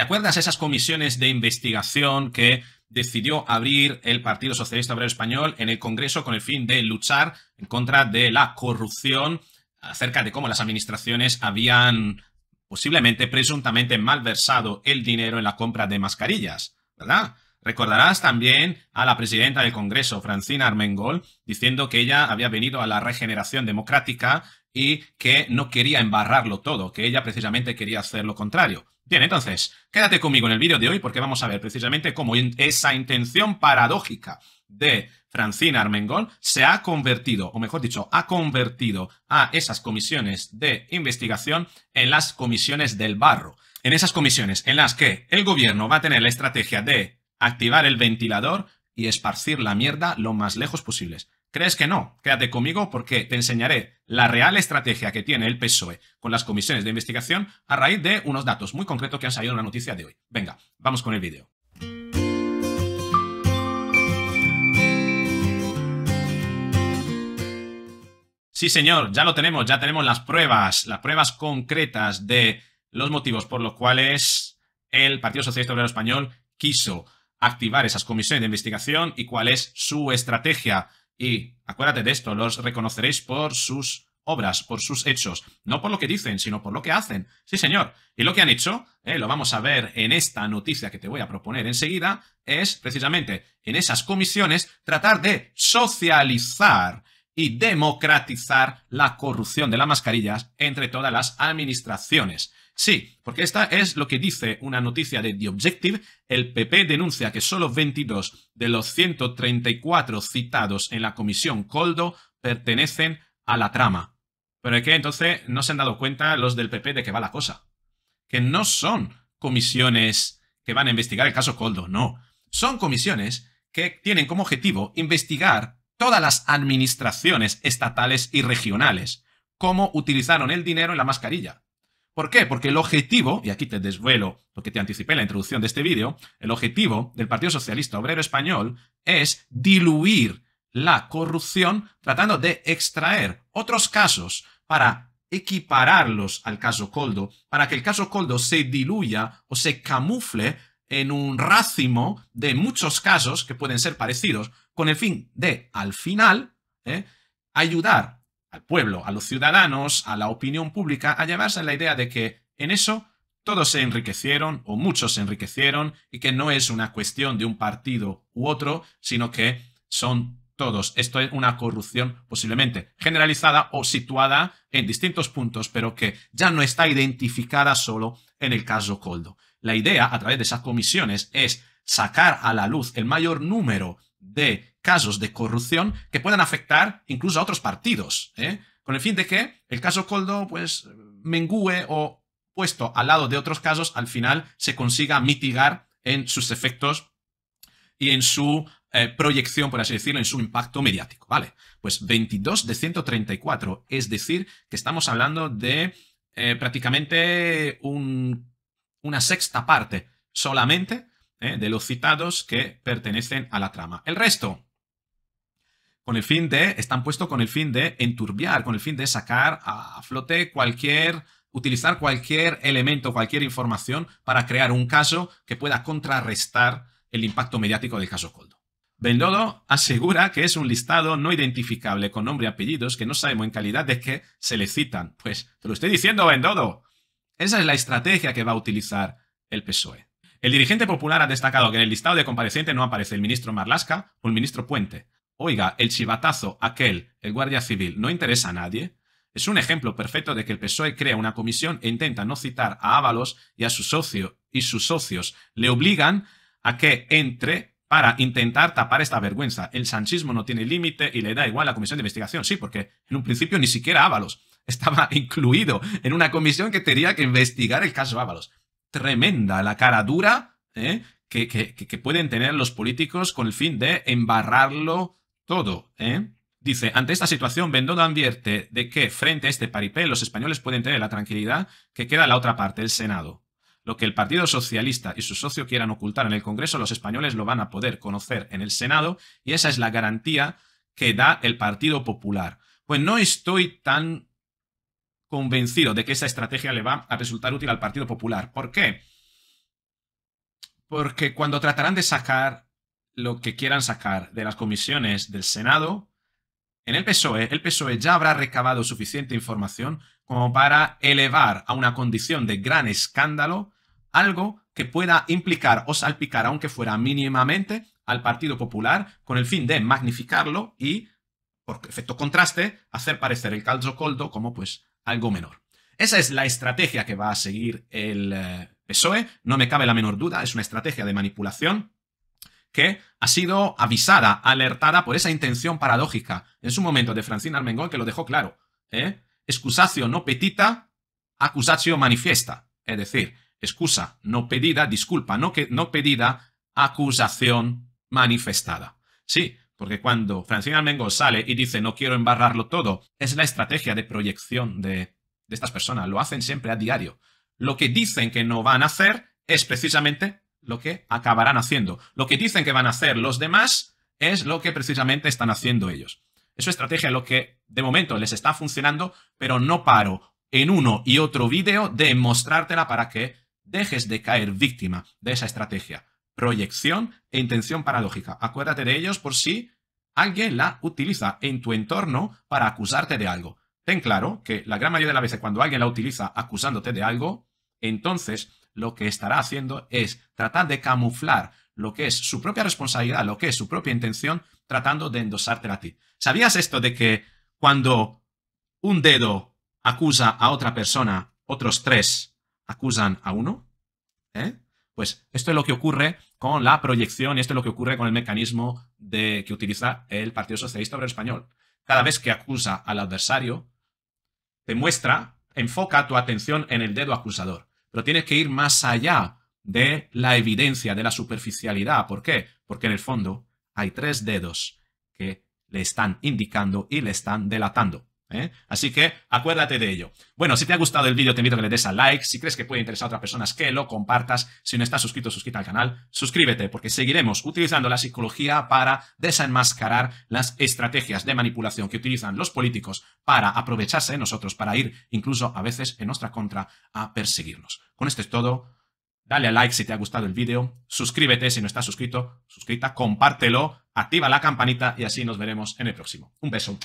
¿Te acuerdas esas comisiones de investigación que decidió abrir el Partido Socialista Obrero Español en el Congreso con el fin de luchar en contra de la corrupción acerca de cómo las administraciones habían posiblemente, presuntamente, malversado el dinero en la compra de mascarillas, ¿verdad? Recordarás también a la presidenta del Congreso, Francina Armengol, diciendo que ella había venido a la regeneración democrática y que no quería embarrarlo todo, que ella precisamente quería hacer lo contrario. Bien, entonces, quédate conmigo en el vídeo de hoy porque vamos a ver precisamente cómo esa intención paradójica de Francina Armengol se ha convertido, o mejor dicho, ha convertido a esas comisiones de investigación en las comisiones del barro. En esas comisiones en las que el gobierno va a tener la estrategia de activar el ventilador y esparcir la mierda lo más lejos posibles. ¿Crees que no? Quédate conmigo porque te enseñaré la real estrategia que tiene el PSOE con las comisiones de investigación a raíz de unos datos muy concretos que han salido en la noticia de hoy. Venga, vamos con el vídeo. Sí, señor, ya lo tenemos, ya tenemos las pruebas, las pruebas concretas de los motivos por los cuales el Partido Socialista Obrero Español quiso activar esas comisiones de investigación y cuál es su estrategia y acuérdate de esto, los reconoceréis por sus obras, por sus hechos, no por lo que dicen, sino por lo que hacen. Sí, señor. Y lo que han hecho, eh, lo vamos a ver en esta noticia que te voy a proponer enseguida, es precisamente en esas comisiones tratar de socializar y democratizar la corrupción de las mascarillas entre todas las administraciones. Sí, porque esta es lo que dice una noticia de The Objective. El PP denuncia que solo 22 de los 134 citados en la comisión Coldo pertenecen a la trama. Pero es que entonces no se han dado cuenta los del PP de que va la cosa. Que no son comisiones que van a investigar el caso Coldo, no. Son comisiones que tienen como objetivo investigar todas las administraciones estatales y regionales, cómo utilizaron el dinero en la mascarilla. ¿Por qué? Porque el objetivo, y aquí te desvelo lo que te anticipé en la introducción de este vídeo, el objetivo del Partido Socialista Obrero Español es diluir la corrupción tratando de extraer otros casos para equipararlos al caso Coldo, para que el caso Coldo se diluya o se camufle en un racimo de muchos casos que pueden ser parecidos, con el fin de, al final, ¿eh? ayudar al pueblo, a los ciudadanos, a la opinión pública, a llevarse la idea de que en eso todos se enriquecieron o muchos se enriquecieron y que no es una cuestión de un partido u otro, sino que son todos. Esto es una corrupción posiblemente generalizada o situada en distintos puntos, pero que ya no está identificada solo en el caso Coldo. La idea a través de esas comisiones es sacar a la luz el mayor número de casos de corrupción que puedan afectar incluso a otros partidos, ¿eh? con el fin de que el caso Coldo pues mengüe o puesto al lado de otros casos, al final se consiga mitigar en sus efectos y en su eh, proyección, por así decirlo, en su impacto mediático. Vale, pues 22 de 134, es decir, que estamos hablando de eh, prácticamente una sexta parte solamente de los citados que pertenecen a la trama. El resto, con el fin de, están puestos con el fin de enturbiar, con el fin de sacar a flote cualquier, utilizar cualquier elemento, cualquier información para crear un caso que pueda contrarrestar el impacto mediático del caso Coldo. Bendodo asegura que es un listado no identificable con nombre y apellidos que no sabemos en calidad de que se le citan. Pues te lo estoy diciendo, Bendodo. Esa es la estrategia que va a utilizar el PSOE. El dirigente popular ha destacado que en el listado de comparecientes no aparece el ministro Marlasca o el ministro Puente, oiga, el chivatazo, aquel, el guardia civil, no interesa a nadie, es un ejemplo perfecto de que el PSOE crea una comisión e intenta no citar a Ábalos y a su socio y sus socios le obligan a que entre para intentar tapar esta vergüenza. El sanchismo no tiene límite y le da igual a la comisión de investigación, sí, porque en un principio ni siquiera Ábalos estaba incluido en una comisión que tenía que investigar el caso Ábalos. Tremenda la cara dura ¿eh? que pueden tener los políticos con el fin de embarrarlo todo, ¿eh? Dice, ante esta situación, Bendodo advierte de que frente a este paripé los españoles pueden tener la tranquilidad que queda la otra parte, el Senado. Lo que el Partido Socialista y su socio quieran ocultar en el Congreso, los españoles lo van a poder conocer en el Senado y esa es la garantía que da el Partido Popular. Pues no estoy tan convencido de que esa estrategia le va a resultar útil al Partido Popular. ¿Por qué? Porque cuando tratarán de sacar lo que quieran sacar de las comisiones del Senado, en el PSOE, el PSOE ya habrá recabado suficiente información como para elevar a una condición de gran escándalo algo que pueda implicar o salpicar, aunque fuera mínimamente, al Partido Popular con el fin de magnificarlo y, por efecto contraste, hacer parecer el caldo coldo como pues algo menor. Esa es la estrategia que va a seguir el eh, PSOE, no me cabe la menor duda, es una estrategia de manipulación que ha sido avisada, alertada por esa intención paradójica en su momento de Francina Armengol, que lo dejó claro. ¿eh? Excusatio no petita, accusatio manifiesta. Es decir, excusa no pedida, disculpa no, que, no pedida, acusación manifestada. Sí, porque cuando Francina Armengol sale y dice no quiero embarrarlo todo, es la estrategia de proyección de, de estas personas. Lo hacen siempre a diario. Lo que dicen que no van a hacer es precisamente lo que acabarán haciendo. Lo que dicen que van a hacer los demás es lo que precisamente están haciendo ellos. Esa estrategia estrategia lo que de momento les está funcionando, pero no paro en uno y otro vídeo de mostrártela para que dejes de caer víctima de esa estrategia. Proyección e intención paradójica. Acuérdate de ellos por si alguien la utiliza en tu entorno para acusarte de algo. Ten claro que la gran mayoría de las veces cuando alguien la utiliza acusándote de algo, entonces lo que estará haciendo es tratar de camuflar lo que es su propia responsabilidad, lo que es su propia intención, tratando de endosártela a ti. ¿Sabías esto de que cuando un dedo acusa a otra persona, otros tres acusan a uno? ¿Eh? Pues esto es lo que ocurre con la proyección y esto es lo que ocurre con el mecanismo de, que utiliza el Partido Socialista Obrero Español. Cada vez que acusa al adversario, te muestra, enfoca tu atención en el dedo acusador pero tienes que ir más allá de la evidencia, de la superficialidad. ¿Por qué? Porque en el fondo hay tres dedos que le están indicando y le están delatando. ¿eh? Así que acuérdate de ello. Bueno, si te ha gustado el vídeo, te invito a que le des a like. Si crees que puede interesar a otras personas, que lo compartas. Si no estás suscrito, suscríbete al canal. Suscríbete, porque seguiremos utilizando la psicología para desenmascarar las estrategias de manipulación que utilizan los políticos para aprovecharse de nosotros, para ir incluso a veces en nuestra contra a perseguirnos. Con esto es todo. Dale a like si te ha gustado el vídeo, suscríbete si no estás suscrito, suscrita, compártelo, activa la campanita y así nos veremos en el próximo. Un beso.